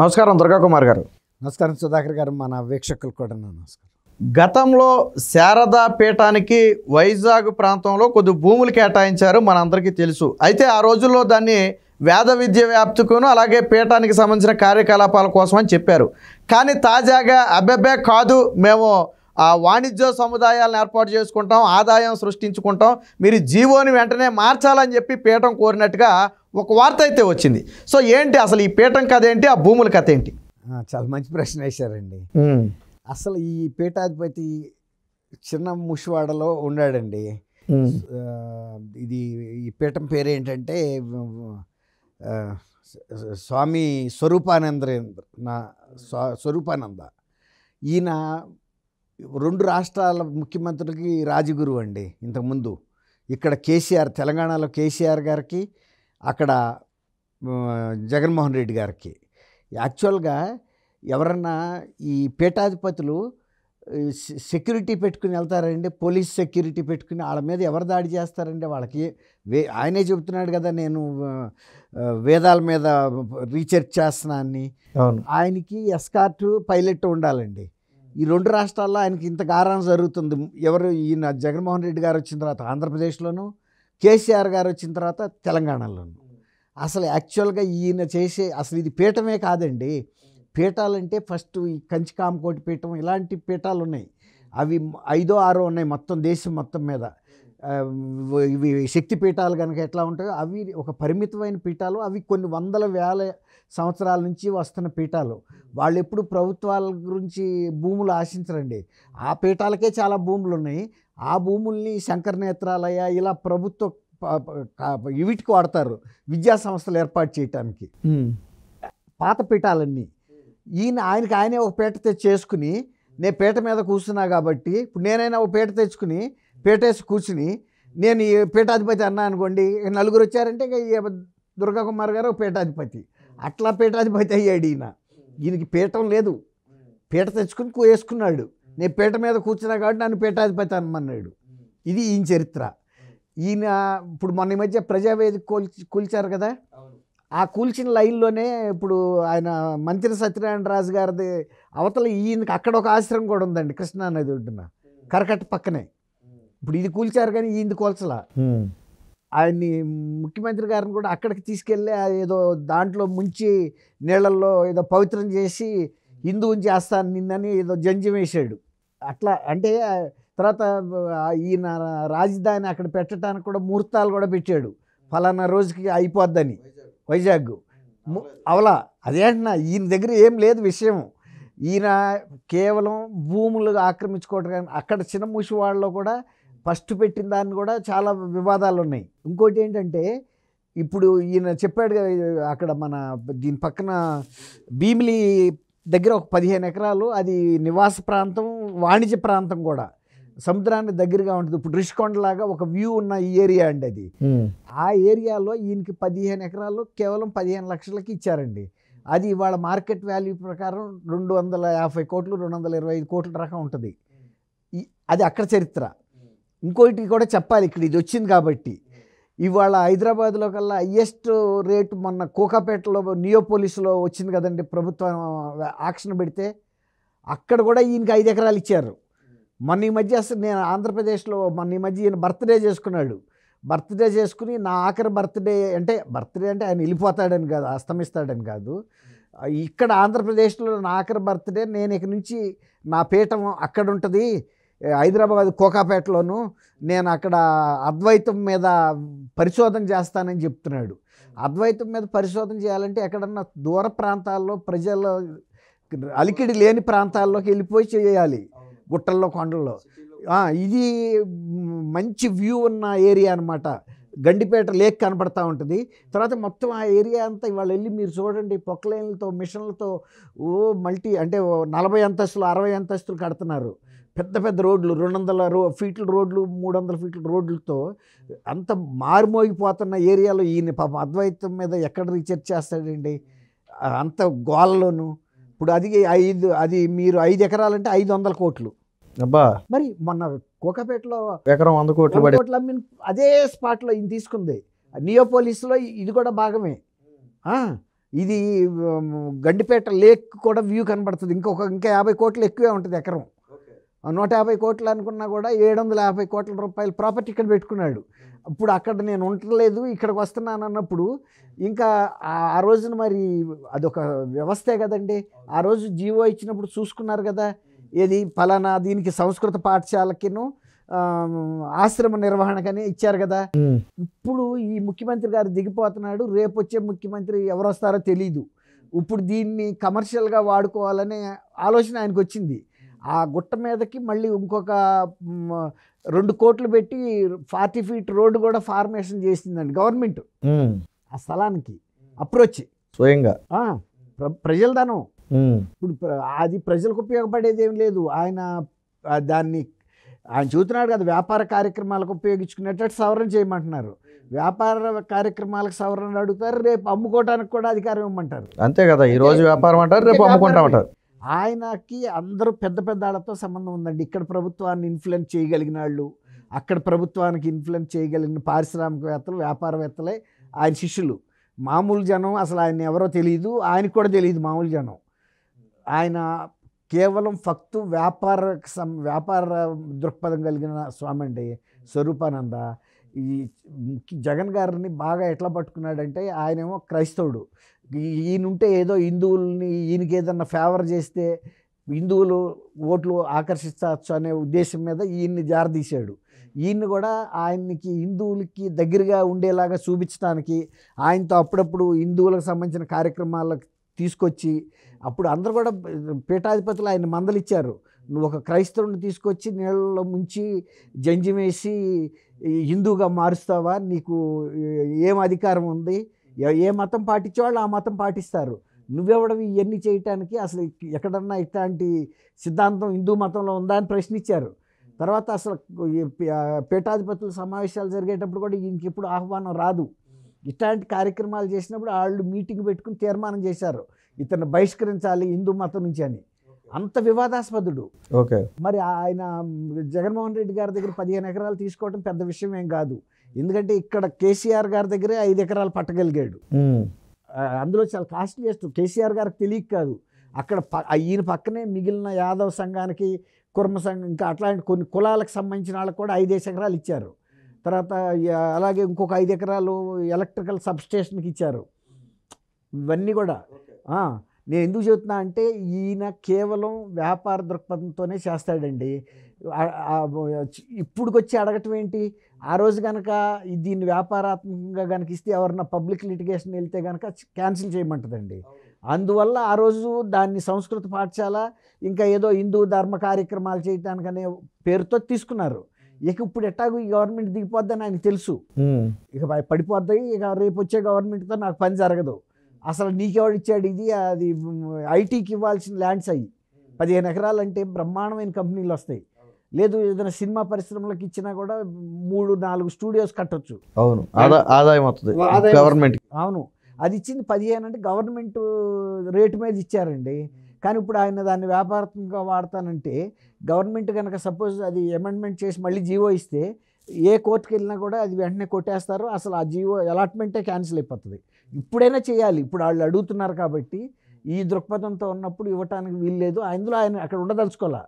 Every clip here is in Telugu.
నమస్కారం దుర్గా కుమార్ గారు నమస్కారం సుధాకర్ గారు మన వీక్షకులు కూడా నమస్కారం గతంలో శారదా పీఠానికి వైజాగ్ ప్రాంతంలో కొద్ది భూములు కేటాయించారు మనందరికీ తెలుసు అయితే ఆ రోజుల్లో దాన్ని వేద విద్య వ్యాప్తికును అలాగే పీఠానికి సంబంధించిన కార్యకలాపాల కోసం అని చెప్పారు కానీ తాజాగా అబ్బెబ్బే కాదు మేము ఆ వాణిజ్య సముదాయాలను ఏర్పాటు చేసుకుంటాం ఆదాయం సృష్టించుకుంటాం మీరు జీవోని వెంటనే మార్చాలని చెప్పి పీఠం కోరినట్టుగా ఒక వార్త అయితే వచ్చింది సో ఏంటి అసలు ఈ పీఠం కథ ఏంటి ఆ భూముల కథ ఏంటి చాలా మంచి ప్రశ్న వేశారండి అసలు ఈ పీఠాధిపతి చిన్న ముషివాడలో ఉన్నాడండి ఇది ఈ పీఠం పేరు ఏంటంటే స్వామి స్వరూపానంద్రేంద్ర నా స్వరూపానంద ఈయన రెండు రాష్ట్రాల ముఖ్యమంత్రికి రాజగురు అండి ఇంతకుముందు ఇక్కడ కేసీఆర్ తెలంగాణలో కేసీఆర్ గారికి అక్కడ జగన్మోహన్ రెడ్డి గారికి యాక్చువల్గా ఎవరన్నా ఈ పీఠాధిపతులు సెక్యూరిటీ పెట్టుకుని వెళ్తారండి పోలీస్ సెక్యూరిటీ పెట్టుకుని వాళ్ళ మీద ఎవరు దాడి చేస్తారండి వాళ్ళకి వే ఆయనే చెబుతున్నాడు కదా నేను వేదాల మీద రీచర్చ్ చేస్తున్నా అని ఆయనకి ఎస్కార్ట్ పైలట్ ఉండాలండి ఈ రెండు రాష్ట్రాల్లో ఆయనకి ఇంత కారణం జరుగుతుంది ఎవరు ఈయన జగన్మోహన్ రెడ్డి గారు వచ్చిన తర్వాత ఆంధ్రప్రదేశ్లోను కేసీఆర్ గారు వచ్చిన తర్వాత తెలంగాణలోను అసలు యాక్చువల్గా ఈయన చేసే అసలు ఇది పీఠమే కాదండి పీఠాలంటే ఫస్ట్ ఈ కంచి కామకోటి పీఠం ఇలాంటి పీఠాలు ఉన్నాయి అవి ఐదో ఆరో ఉన్నాయి మొత్తం దేశం మొత్తం మీద ఇవి శక్తి పీఠాలు కనుక ఎట్లా ఉంటాయో అవి ఒక పరిమితమైన పీఠాలు అవి కొన్ని వందల వేల సంవత్సరాల నుంచి వస్తున్న పీఠాలు వాళ్ళు ఎప్పుడు ప్రభుత్వాల గురించి భూములు ఆశించరండి ఆ పీఠాలకే చాలా భూములు ఉన్నాయి ఆ భూముల్ని శంకర నేత్రాలయ ఇలా ప్రభుత్వ వీటికి వాడతారు విద్యా సంస్థలు ఏర్పాటు చేయటానికి పాత పీఠాలన్నీ ఈయన ఆయనకి ఆయనే ఒక పీట తెచ్చి చేసుకుని నేను పీట మీద కూర్చున్నా కాబట్టి ఇప్పుడు నేనైనా ఒక పీట తెచ్చుకుని పీటేసి కూర్చుని నేను పీఠాధిపతి అన్నా అనుకోండి నలుగురు వచ్చారంటే ఇక దుర్గా కుమార్ గారు పీఠాధిపతి అట్లా పీఠాధిపతి అయ్యాడు ఈయన ఈయనకి పీఠం లేదు పీట తెచ్చుకుని వేసుకున్నాడు నేను పీట మీద కూర్చున్నా కాబట్టి నన్ను పీఠాధిపతి అనమన్నాడు ఇది ఈయన చరిత్ర ఈయన ఇప్పుడు మొన్న మధ్య ప్రజావేదిక కూల్చి కూల్చారు కదా ఆ కూల్చిన లైన్లోనే ఇప్పుడు ఆయన మంత్రి సత్యనారాయణ రాజు గారిది అవతల ఈయనకి అక్కడ ఒక ఆశ్రమం కూడా ఉందండి కృష్ణానది ఒడ్డున కరకట్ట పక్కనే ఇప్పుడు ఇది కూల్చారు కానీ ఇది కూల్చలా ఆయన్ని ముఖ్యమంత్రి గారిని కూడా అక్కడికి తీసుకెళ్ళి ఏదో దాంట్లో ముంచి నీళ్ళల్లో ఏదో పవిత్రం చేసి హిందువుని చేస్తాను నిన్నని ఏదో జంజం వేశాడు అట్లా అంటే తర్వాత ఈయన రాజధాని అక్కడ పెట్టడానికి కూడా ముహూర్తాలు కూడా పెట్టాడు ఫలానా రోజుకి అయిపోద్దని వైజాగ్ అవలా అదే అంటున్నా ఈయన దగ్గర ఏం లేదు విషయం ఈయన కేవలం భూములు ఆక్రమించుకోవడం అక్కడ చిన్న ముసి వాళ్ళలో కూడా ఫస్ట్ పెట్టిన దాన్ని కూడా చాలా వివాదాలు ఉన్నాయి ఇంకోటి ఏంటంటే ఇప్పుడు ఈయన చెప్పాడు అక్కడ మన దీని పక్కన భీమిలి దగ్గర ఒక పదిహేను ఎకరాలు అది నివాస ప్రాంతం వాణిజ్య ప్రాంతం కూడా సముద్రానికి దగ్గరగా ఉంటుంది ఇప్పుడు రిషికొండ లాగా ఒక వ్యూ ఉన్న ఈ ఏరియా అండి అది ఆ ఏరియాలో ఈయనకి పదిహేను ఎకరాలు కేవలం పదిహేను లక్షలకి ఇచ్చారండి అది ఇవాళ మార్కెట్ వాల్యూ ప్రకారం రెండు వందల యాభై కోట్లు రెండు వందల ఇరవై ఐదు కోట్ల రకం ఉంటుంది అది అక్కడ చరిత్ర ఇంకోటి కూడా చెప్పాలి ఇక్కడ ఇది వచ్చింది కాబట్టి ఇవాళ హైదరాబాద్లో కల్లా హయ్యెస్ట్ రేటు మొన్న కోకాపేటలో పోలీసులో వచ్చింది కదండి ప్రభుత్వం ఆక్షన్ పెడితే అక్కడ కూడా ఈయనకి ఐదు ఎకరాలు ఇచ్చారు మొన్న ఈ మధ్య అసలు నేను ఆంధ్రప్రదేశ్లో మొన్న ఈ మధ్య ఈయన బర్త్డే చేసుకున్నాడు బర్త్డే చేసుకుని నా ఆఖరి బర్త్డే అంటే బర్త్డే అంటే ఆయన వెళ్ళిపోతాడని కాదు అస్తమిస్తాడని కాదు ఇక్కడ ఆంధ్రప్రదేశ్లో నా ఆఖరి బర్త్డే నేను ఇక నుంచి నా పీఠం అక్కడ ఉంటుంది హైదరాబాద్ కోకాపేటలోను నేను అక్కడ అద్వైతం మీద పరిశోధన చేస్తానని చెప్తున్నాడు అద్వైతం మీద పరిశోధన చేయాలంటే ఎక్కడన్నా దూర ప్రాంతాల్లో ప్రజల అలికిడి లేని ప్రాంతాల్లోకి వెళ్ళిపోయి చేయాలి గుట్టల్లో కొండల్లో ఇది మంచి వ్యూ ఉన్న ఏరియా అనమాట గండిపేట లేక్ కనపడతా ఉంటుంది తర్వాత మొత్తం ఆ ఏరియా అంతా ఇవాళ వెళ్ళి మీరు చూడండి పొక్లైన్లతో మిషన్లతో ఓ మల్టీ అంటే నలభై అంతస్తులు అరవై అంతస్తులు కడుతున్నారు పెద్ద పెద్ద రోడ్లు రెండు వందల రో ఫీట్ల రోడ్లు మూడు వందల ఫీట్ల రోడ్లతో అంత మారుమోగిపోతున్న ఏరియాలో ఈయన పాపం అద్వైతం మీద ఎక్కడ రీసెర్చ్ చేస్తాడండి అంత గోలలోను ఇప్పుడు అది ఐదు అది మీరు ఐదు ఎకరాలంటే ఐదు వందల కోట్లు అబ్బా మరి మొన్న కోకపేటలో ఎకరం వంద కోట్లు కోట్లు అమ్మిన అదే స్పాట్లో ఈయన తీసుకుంది నియోపోలిస్లో ఇది కూడా భాగమే ఇది గండిపేట లేక్ కూడా వ్యూ కనబడుతుంది ఇంకొక ఇంకా యాభై కోట్లు ఎక్కువే ఉంటుంది ఎకరం నూట యాభై కోట్లు అనుకున్నా కూడా ఏడు వందల యాభై కోట్ల రూపాయల ప్రాపర్టీ ఇక్కడ పెట్టుకున్నాడు అప్పుడు అక్కడ నేను ఉండలేదు ఇక్కడికి వస్తున్నాను అన్నప్పుడు ఇంకా ఆ రోజున మరి అదొక వ్యవస్థే కదండి ఆ రోజు జీవో ఇచ్చినప్పుడు చూసుకున్నారు కదా ఏది ఫలానా దీనికి సంస్కృత పాఠశాలకిను ఆశ్రమ నిర్వహణకని ఇచ్చారు కదా ఇప్పుడు ఈ ముఖ్యమంత్రి గారు దిగిపోతున్నాడు రేపు వచ్చే ముఖ్యమంత్రి ఎవరు వస్తారో తెలీదు ఇప్పుడు దీన్ని కమర్షియల్గా వాడుకోవాలనే ఆలోచన ఆయనకు వచ్చింది ఆ గుట్ట మీదకి మళ్ళీ ఇంకొక రెండు కోట్లు పెట్టి ఫార్టీ ఫీట్ రోడ్డు కూడా ఫార్మేషన్ చేసిందండి గవర్నమెంట్ ఆ స్థలానికి అప్రోచ్ స్వయంగా ప్రజల ధనం ఇప్పుడు అది ప్రజలకు ఉపయోగపడేది ఏం లేదు ఆయన దాన్ని ఆయన చూస్తున్నాడు కదా వ్యాపార కార్యక్రమాలకు ఉపయోగించుకునేటట్టు సవరణ చేయమంటున్నారు వ్యాపార కార్యక్రమాలకు సవరణ అడుగుతారు రేపు అమ్ముకోవడానికి కూడా అధికారం ఇవ్వమంటారు అంతే కదా ఈ రోజు వ్యాపారం అంటారు రేపు అమ్ముకుంటామంటారు ఆయనకి అందరూ పెద్ద పెద్ద వాళ్ళతో సంబంధం ఉందండి ఇక్కడ ప్రభుత్వాన్ని ఇన్ఫ్లుయెన్స్ చేయగలిగిన వాళ్ళు అక్కడ ప్రభుత్వానికి ఇన్ఫ్లుయెన్స్ చేయగలిగిన పారిశ్రామికవేత్తలు వ్యాపారవేత్తలే ఆయన శిష్యులు మామూలు జనం అసలు ఆయన ఎవరో తెలియదు ఆయనకు కూడా తెలియదు మామూలు జనం ఆయన కేవలం ఫక్తు వ్యాపార వ్యాపార దృక్పథం కలిగిన స్వామి అండి స్వరూపానంద ఈ జగన్ గారిని బాగా ఎట్లా పట్టుకున్నాడంటే ఆయనేమో క్రైస్తవుడు ఈయనుంటే ఏదో హిందువుల్ని ఈయనకి ఏదన్నా ఫేవర్ చేస్తే హిందువులు ఓట్లు ఆకర్షించవచ్చు అనే ఉద్దేశం మీద ఈయన్ని జారదీశాడు ఈయన్ని కూడా ఆయనకి హిందువులకి దగ్గరగా ఉండేలాగా చూపించడానికి ఆయనతో అప్పుడప్పుడు హిందువులకు సంబంధించిన కార్యక్రమాలకు తీసుకొచ్చి అప్పుడు అందరు కూడా పీఠాధిపతులు ఆయన మందలిచ్చారు నువ్వు ఒక క్రైస్తవుని తీసుకొచ్చి నీళ్ళలో ముంచి జంజి వేసి హిందూగా మారుస్తావా నీకు ఏం అధికారం ఉంది ఏ మతం పాటించేవాళ్ళు ఆ మతం పాటిస్తారు నువ్వెవడవి ఇవన్నీ చేయటానికి అసలు ఎక్కడన్నా ఇట్లాంటి సిద్ధాంతం హిందూ మతంలో ఉందా అని ప్రశ్నించారు తర్వాత అసలు పీఠాధిపతుల సమావేశాలు జరిగేటప్పుడు కూడా ఇంక ఎప్పుడు ఆహ్వానం రాదు ఇట్లాంటి కార్యక్రమాలు చేసినప్పుడు వాళ్ళు మీటింగ్ పెట్టుకుని తీర్మానం చేశారు ఇతను బహిష్కరించాలి హిందూ మతం నుంచి అని అంత వివాదాస్పదుడు ఓకే మరి ఆయన జగన్మోహన్ రెడ్డి గారి దగ్గర పదిహేను ఎకరాలు తీసుకోవడం పెద్ద విషయం ఏం కాదు ఎందుకంటే ఇక్కడ కేసీఆర్ గారి దగ్గరే ఐదు ఎకరాలు పట్టగలిగాడు అందులో చాలా కాస్ట్లీయెస్ట్ కేసీఆర్ గారికి తెలియక కాదు అక్కడ ఈయన పక్కనే మిగిలిన యాదవ్ సంఘానికి కుర్మ సంఘం ఇంకా అట్లాంటి కొన్ని కులాలకు సంబంధించిన వాళ్ళకి కూడా ఐదేసి ఎకరాలు ఇచ్చారు తర్వాత అలాగే ఇంకొక ఐదు ఎకరాలు ఎలక్ట్రికల్ సబ్స్టేషన్కి ఇచ్చారు ఇవన్నీ కూడా నేను ఎందుకు చెబుతున్నా అంటే ఈయన కేవలం వ్యాపార దృక్పథంతోనే చేస్తాడండి ఇప్పుడుకొచ్చి అడగటం ఏంటి ఆ రోజు కనుక దీన్ని వ్యాపారాత్మకంగా కనుక ఇస్తే ఎవరన్నా పబ్లిక్ లిటిగేషన్ వెళ్తే కనుక క్యాన్సిల్ చేయమంటుందండి అందువల్ల ఆ రోజు దాన్ని సంస్కృత పాఠశాల ఇంకా ఏదో హిందూ ధర్మ కార్యక్రమాలు చేయటానికనే పేరుతో తీసుకున్నారు ఇక ఇప్పుడు ఎట్టాగు ఈ గవర్నమెంట్ దిగిపోద్దని ఆయనకు తెలుసు ఇక పడిపోద్ది ఇక రేపు వచ్చే గవర్నమెంట్తో నాకు పని జరగదు అసలు ఇచ్చాడు ఇది అది ఐటీకి ఇవ్వాల్సిన ల్యాండ్స్ అయ్యి పదిహేను ఎకరాలు అంటే బ్రహ్మాండమైన కంపెనీలు వస్తాయి లేదు ఏదైనా సినిమా పరిశ్రమలకు ఇచ్చినా కూడా మూడు నాలుగు స్టూడియోస్ కట్టొచ్చు అవును ఆదాయం వస్తుంది గవర్నమెంట్ అవును అది ఇచ్చింది పదిహేను అంటే గవర్నమెంట్ రేటు మీద ఇచ్చారండి కానీ ఇప్పుడు ఆయన దాన్ని వ్యాపారంగా వాడతానంటే గవర్నమెంట్ కనుక సపోజ్ అది అమెండ్మెంట్ చేసి మళ్ళీ జీవో ఇస్తే ఏ కోర్టుకి వెళ్ళినా కూడా అది వెంటనే కొట్టేస్తారు అసలు ఆ జీవో అలాట్మెంటే క్యాన్సిల్ అయిపోతుంది ఇప్పుడైనా చేయాలి ఇప్పుడు వాళ్ళు అడుగుతున్నారు కాబట్టి ఈ దృక్పథంతో ఉన్నప్పుడు ఇవ్వటానికి వీల్లేదు అందులో ఆయన అక్కడ ఉండదలుచుకోవాలా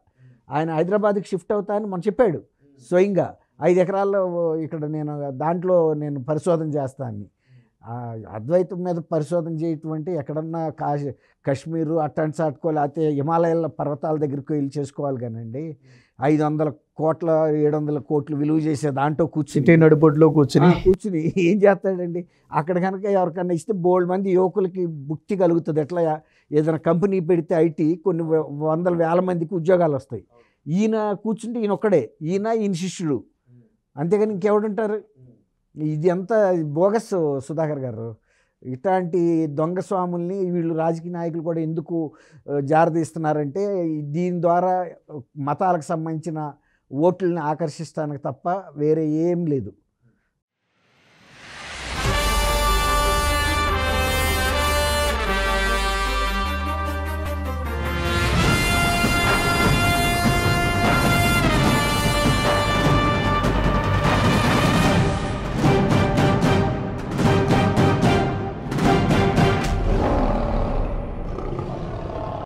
ఆయన హైదరాబాద్కి షిఫ్ట్ అవుతా అని మనం చెప్పాడు స్వయంగా ఐదు ఎకరాల్లో ఇక్కడ నేను దాంట్లో నేను పరిశోధన చేస్తాను అద్వైతం మీద పరిశోధన చేయటువంటి ఎక్కడన్నా కాశీ కశ్మీరు అట్టన్స్ సాటుకో లేకపోతే హిమాలయాల పర్వతాల దగ్గరికి వెళ్ళి చేసుకోవాలి కానండి ఐదు వందల కోట్ల ఏడు వందల కోట్లు విలువ చేసే దాంట్లో కూర్చుని నడిబొడ్లో కూర్చుని కూర్చుని ఏం చేస్తాడండి అక్కడ కనుక ఎవరికన్నా ఇస్తే బోల్డ్ మంది యువకులకి బుక్తి కలుగుతుంది ఎట్లా ఏదైనా కంపెనీ పెడితే ఐటీ కొన్ని వందల వేల మందికి ఉద్యోగాలు వస్తాయి ఈయన కూర్చుంటే ఈయన ఒక్కడే ఈయన ఈయన శిష్యుడు అంతేగాని ఇంకెవడుంటారు ఇది ఎంత బోగస్ సుధాకర్ గారు ఇట్లాంటి దొంగ స్వాముల్ని వీళ్ళు రాజకీయ నాయకులు కూడా ఎందుకు జారదీస్తున్నారంటే దీని ద్వారా మతాలకు సంబంధించిన ఓట్లను ఆకర్షిస్తానికి తప్ప వేరే ఏం లేదు